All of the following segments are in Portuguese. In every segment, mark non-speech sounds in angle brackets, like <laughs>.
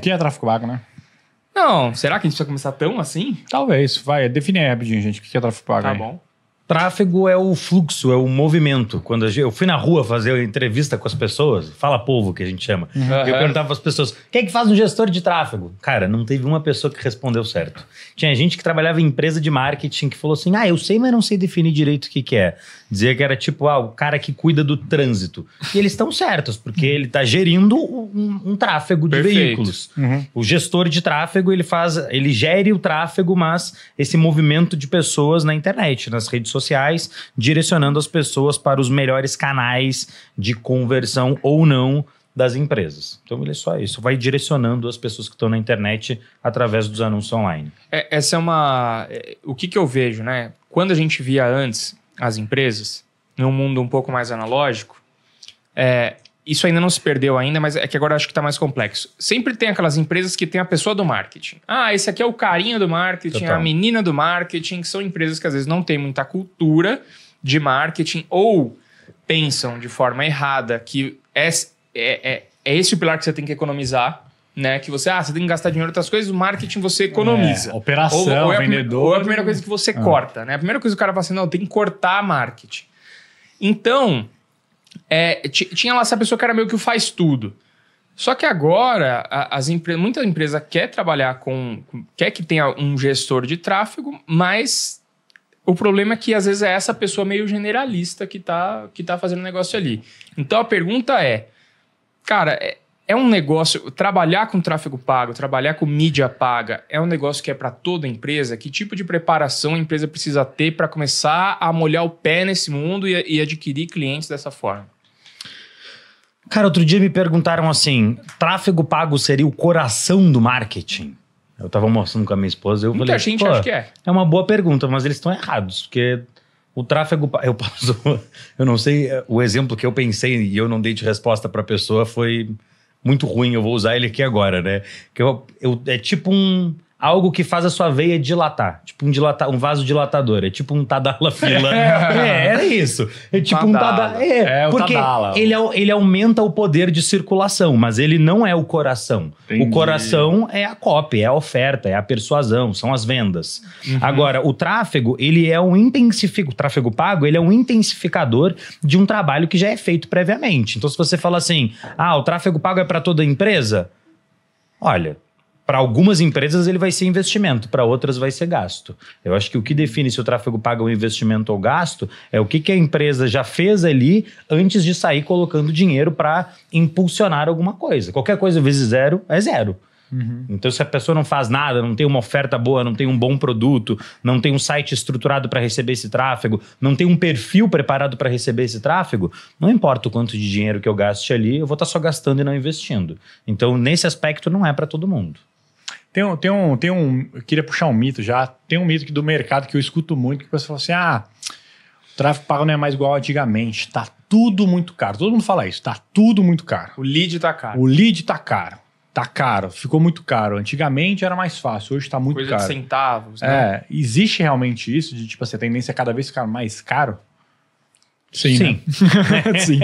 O que é tráfico pago, né? Não, será que a gente precisa começar tão assim? Talvez. Vai, define aí rapidinho, gente, o que é tráfico pago. Tá aí. bom. Tráfego é o fluxo, é o movimento. Quando eu fui na rua fazer entrevista com as pessoas, fala povo que a gente chama. Uhum. Eu perguntava para as pessoas: quem é que faz um gestor de tráfego? Cara, não teve uma pessoa que respondeu certo. Tinha gente que trabalhava em empresa de marketing que falou assim: ah, eu sei, mas não sei definir direito o que, que é. Dizia que era tipo, ah, o cara que cuida do trânsito. E eles estão certos, porque uhum. ele está gerindo um, um, tráfego de Perfeito. veículos. Uhum. O gestor de tráfego, ele faz, ele gere o tráfego, mas esse movimento de pessoas na internet, nas redes sociais sociais, direcionando as pessoas para os melhores canais de conversão ou não das empresas. Então ele é só isso, vai direcionando as pessoas que estão na internet através dos anúncios online. É, essa é uma. É, o que, que eu vejo, né? Quando a gente via antes as empresas, num mundo um pouco mais analógico, é, isso ainda não se perdeu ainda, mas é que agora acho que está mais complexo. Sempre tem aquelas empresas que tem a pessoa do marketing. Ah, esse aqui é o carinha do marketing, Total. a menina do marketing, que são empresas que às vezes não têm muita cultura de marketing ou pensam de forma errada que é, é, é, é esse o pilar que você tem que economizar. Né, que você, ah, você tem que gastar dinheiro em outras coisas, o marketing você economiza. É, operação, ou, ou é vendedor. Ou é a primeira coisa que você ah. corta, né? A primeira coisa que o cara fala assim, não, tem que cortar marketing. Então, é, tinha lá essa pessoa que era meio que o faz tudo. Só que agora, as empre muita empresa quer trabalhar com, com. quer que tenha um gestor de tráfego, mas o problema é que às vezes é essa pessoa meio generalista que tá, que tá fazendo negócio ali. Então a pergunta é: cara, é, é um negócio. Trabalhar com tráfego pago, trabalhar com mídia paga, é um negócio que é para toda empresa? Que tipo de preparação a empresa precisa ter para começar a molhar o pé nesse mundo e, e adquirir clientes dessa forma? Cara, outro dia me perguntaram assim: tráfego pago seria o coração do marketing? Eu estava mostrando com a minha esposa e eu Muita falei. gente acha que é. É uma boa pergunta, mas eles estão errados, porque o tráfego. Eu posso, <laughs> Eu não sei. O exemplo que eu pensei e eu não dei de resposta para a pessoa foi muito ruim, eu vou usar ele aqui agora, né? Que eu, eu, é tipo um algo que faz a sua veia dilatar. Tipo um, dilata, um vaso dilatador. É tipo um Tadala Fila. <laughs> É. é, era isso. É tipo tadala. um Tadala. É, é porque tadala. Ele, é ele aumenta o poder de circulação, mas ele não é o coração. Entendi. O coração é a cópia, é a oferta, é a persuasão, são as vendas. Uhum. Agora, o tráfego, ele é um intensificador. O tráfego pago, ele é um intensificador de um trabalho que já é feito previamente. Então, se você fala assim, ah, o tráfego pago é para toda empresa. Olha, para algumas empresas ele vai ser investimento, para outras vai ser gasto. Eu acho que o que define se o tráfego paga um investimento ou gasto é o que, que a empresa já fez ali antes de sair colocando dinheiro para impulsionar alguma coisa. Qualquer coisa vezes zero é zero. Uhum. Então, se a pessoa não faz nada, não tem uma oferta boa, não tem um bom produto, não tem um site estruturado para receber esse tráfego, não tem um perfil preparado para receber esse tráfego, não importa o quanto de dinheiro que eu gaste ali, eu vou estar tá só gastando e não investindo. Então, nesse aspecto, não é para todo mundo. Tem, tem, um, tem um. Eu queria puxar um mito já. Tem um mito do mercado que eu escuto muito, que o pessoal fala assim: ah, o tráfego pago não é mais igual antigamente, tá tudo muito caro. Todo mundo fala isso, tá tudo muito caro. O lead tá caro. O lead tá caro. Tá caro, ficou muito caro. Antigamente era mais fácil, hoje tá muito Coisa caro. Coisa de centavos, é, né? É, existe realmente isso de tipo assim, a tendência é cada vez ficar mais caro? Sim. Sim. Né? <laughs> Sim.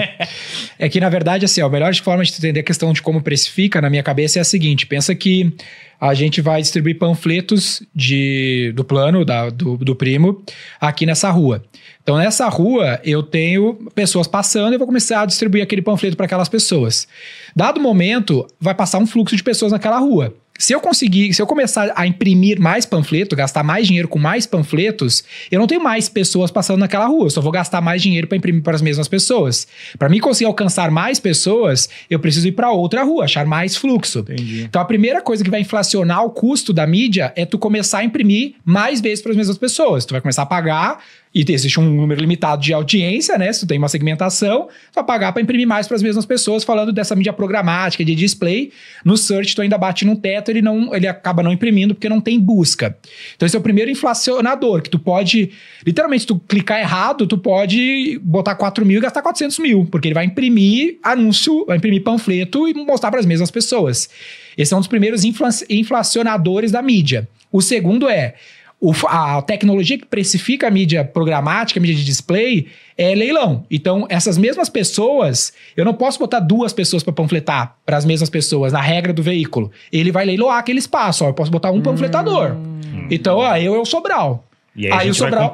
É que, na verdade, assim, a melhor forma de entender a questão de como precifica, na minha cabeça, é a seguinte: pensa que a gente vai distribuir panfletos de, do plano, da, do, do primo, aqui nessa rua. Então, nessa rua, eu tenho pessoas passando e vou começar a distribuir aquele panfleto para aquelas pessoas. Dado momento, vai passar um fluxo de pessoas naquela rua se eu conseguir, se eu começar a imprimir mais panfleto, gastar mais dinheiro com mais panfletos, eu não tenho mais pessoas passando naquela rua, eu só vou gastar mais dinheiro para imprimir para as mesmas pessoas. Para mim conseguir alcançar mais pessoas, eu preciso ir para outra rua, achar mais fluxo. Entendi. Então a primeira coisa que vai inflacionar o custo da mídia é tu começar a imprimir mais vezes para as mesmas pessoas. Tu vai começar a pagar e existe um número limitado de audiência, né? Se tu tem uma segmentação, tu vai pagar para imprimir mais para as mesmas pessoas, falando dessa mídia programática, de display. No search, tu ainda bate num teto, ele não, ele acaba não imprimindo porque não tem busca. Então, esse é o primeiro inflacionador, que tu pode, literalmente, tu clicar errado, tu pode botar 4 mil e gastar 400 mil, porque ele vai imprimir anúncio, vai imprimir panfleto e mostrar para as mesmas pessoas. Esse é um dos primeiros inflacionadores da mídia. O segundo é, o, a tecnologia que precifica a mídia programática, a mídia de display, é leilão. Então, essas mesmas pessoas, eu não posso botar duas pessoas para panfletar para as mesmas pessoas, na regra do veículo. Ele vai leiloar aquele espaço, ó, eu posso botar um panfletador. Hum. Então, ó, eu é o Sobral. E aí, aí o Sobral,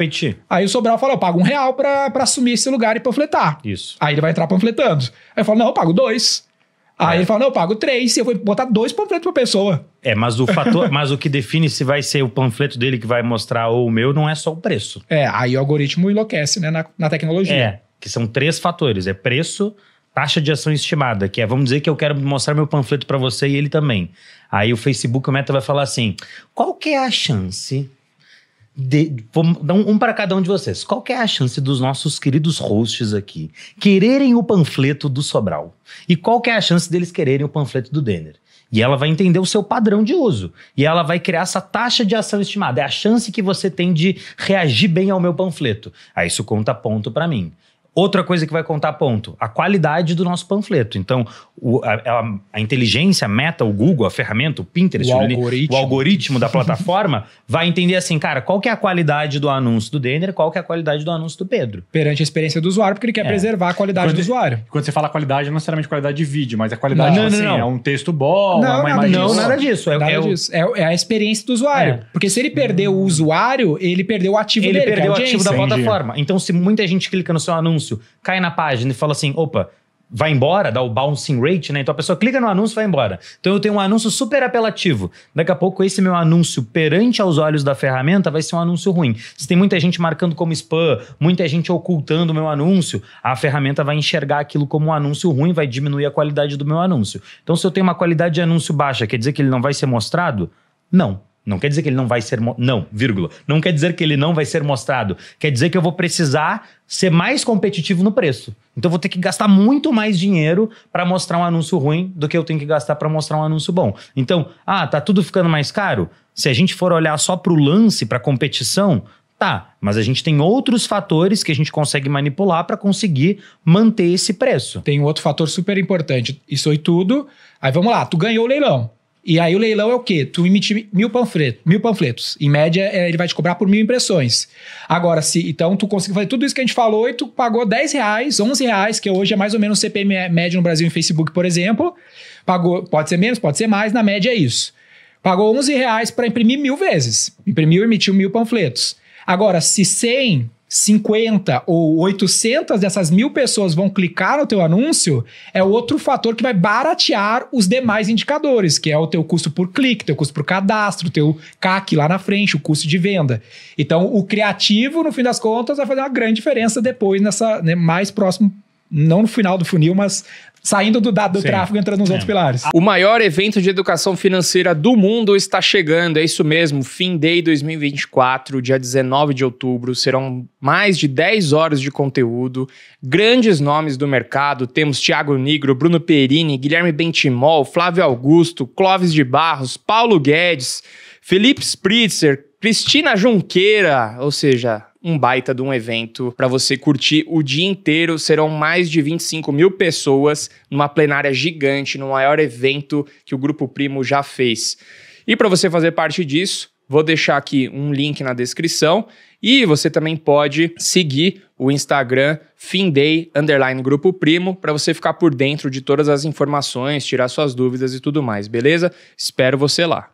Aí o Sobral fala, eu pago um real para assumir esse lugar e panfletar. Isso. Aí ele vai entrar panfletando. Aí eu falo, não, eu pago dois. Aí é. ele fala, não, eu pago três, eu vou botar dois panfletos por pessoa. É, mas o fator, mas o que define se vai ser o panfleto dele que vai mostrar ou o meu não é só o preço. É, aí o algoritmo enlouquece, né, na, na tecnologia. É, que são três fatores, é preço, taxa de ação estimada, que é, vamos dizer que eu quero mostrar meu panfleto para você e ele também. Aí o Facebook, o Meta vai falar assim, qual que é a chance de, vou dar um, um para cada um de vocês. Qual é a chance dos nossos queridos hosts aqui quererem o panfleto do Sobral? E qual é a chance deles quererem o panfleto do Denner? E ela vai entender o seu padrão de uso. E ela vai criar essa taxa de ação estimada. É a chance que você tem de reagir bem ao meu panfleto. Aí ah, isso conta ponto para mim. Outra coisa que vai contar ponto, a qualidade do nosso panfleto. Então, o, a, a, inteligência, a meta, o Google, a ferramenta, o Pinterest, o, o algoritmo, o algoritmo da plataforma <laughs> vai entender assim, cara, qual que é a qualidade do anúncio do Denner, qual que é a qualidade do anúncio do Pedro. Perante a experiência do usuário, porque ele quer é. preservar a qualidade quando, do usuário. Quando você fala qualidade, não necessariamente qualidade de vídeo, mas a qualidade, não, não, assim, não. é um texto bom, não, é uma imagem... Não, nada disso. É, nada é, disso. É, é, a experiência do usuário. É. Porque se ele perder hum. o usuário, ele perdeu o ativo ele dele, é perdeu o ativo da plataforma. Então, se muita gente clica no seu anúncio anúncio, cai na página e fala assim: opa, vai embora, dá o bouncing rate, né? Então a pessoa clica no anúncio e vai embora. Então eu tenho um anúncio super apelativo. Daqui a pouco esse meu anúncio perante aos olhos da ferramenta vai ser um anúncio ruim. Se tem muita gente marcando como spam, muita gente ocultando o meu anúncio, a ferramenta vai enxergar aquilo como um anúncio ruim, vai diminuir a qualidade do meu anúncio. Então se eu tenho uma qualidade de anúncio baixa, quer dizer que ele não vai ser mostrado? Não. Não quer dizer que ele não vai ser. Não, vírgula. Não quer dizer que ele não vai ser mostrado. Quer dizer que eu vou precisar ser mais competitivo no preço. Então eu vou ter que gastar muito mais dinheiro para mostrar um anúncio ruim do que eu tenho que gastar para mostrar um anúncio bom. Então, ah, tá tudo ficando mais caro? Se a gente for olhar só para o lance, para a competição, tá. Mas a gente tem outros fatores que a gente consegue manipular para conseguir manter esse preço. Tem um outro fator super importante. Isso aí tudo. Aí vamos lá, tu ganhou o leilão. E aí o leilão é o quê? Tu emite mil, panfletos, mil panfletos. Em média, é, ele vai te cobrar por mil impressões. Agora, se então tu conseguiu fazer tudo isso que a gente falou e tu pagou 10 reais, 11 reais, que hoje é mais ou menos o CPM médio no Brasil em Facebook, por exemplo. Pagou, pode ser menos, pode ser mais, na média é isso. Pagou 11 reais para imprimir mil vezes. Imprimiu e emitiu mil panfletos. Agora, se 100 50 ou 800 dessas mil pessoas vão clicar no teu anúncio, é outro fator que vai baratear os demais indicadores, que é o teu custo por clique, teu custo por cadastro, teu CAC lá na frente, o custo de venda. Então, o criativo, no fim das contas, vai fazer uma grande diferença depois nessa, né, mais próximo não no final do funil, mas saindo do, dado do Sim. tráfego, entrando nos Sim. outros pilares. O maior evento de educação financeira do mundo está chegando, é isso mesmo. Fim Day 2024, dia 19 de outubro, serão mais de 10 horas de conteúdo, grandes nomes do mercado, temos Thiago Nigro, Bruno Perini, Guilherme Bentimol, Flávio Augusto, Clóvis de Barros, Paulo Guedes, Felipe Spritzer, Cristina Junqueira, ou seja, um baita de um evento para você curtir o dia inteiro. Serão mais de 25 mil pessoas numa plenária gigante, no maior evento que o Grupo Primo já fez. E para você fazer parte disso, vou deixar aqui um link na descrição e você também pode seguir o Instagram Finday underline Grupo Primo para você ficar por dentro de todas as informações, tirar suas dúvidas e tudo mais, beleza? Espero você lá.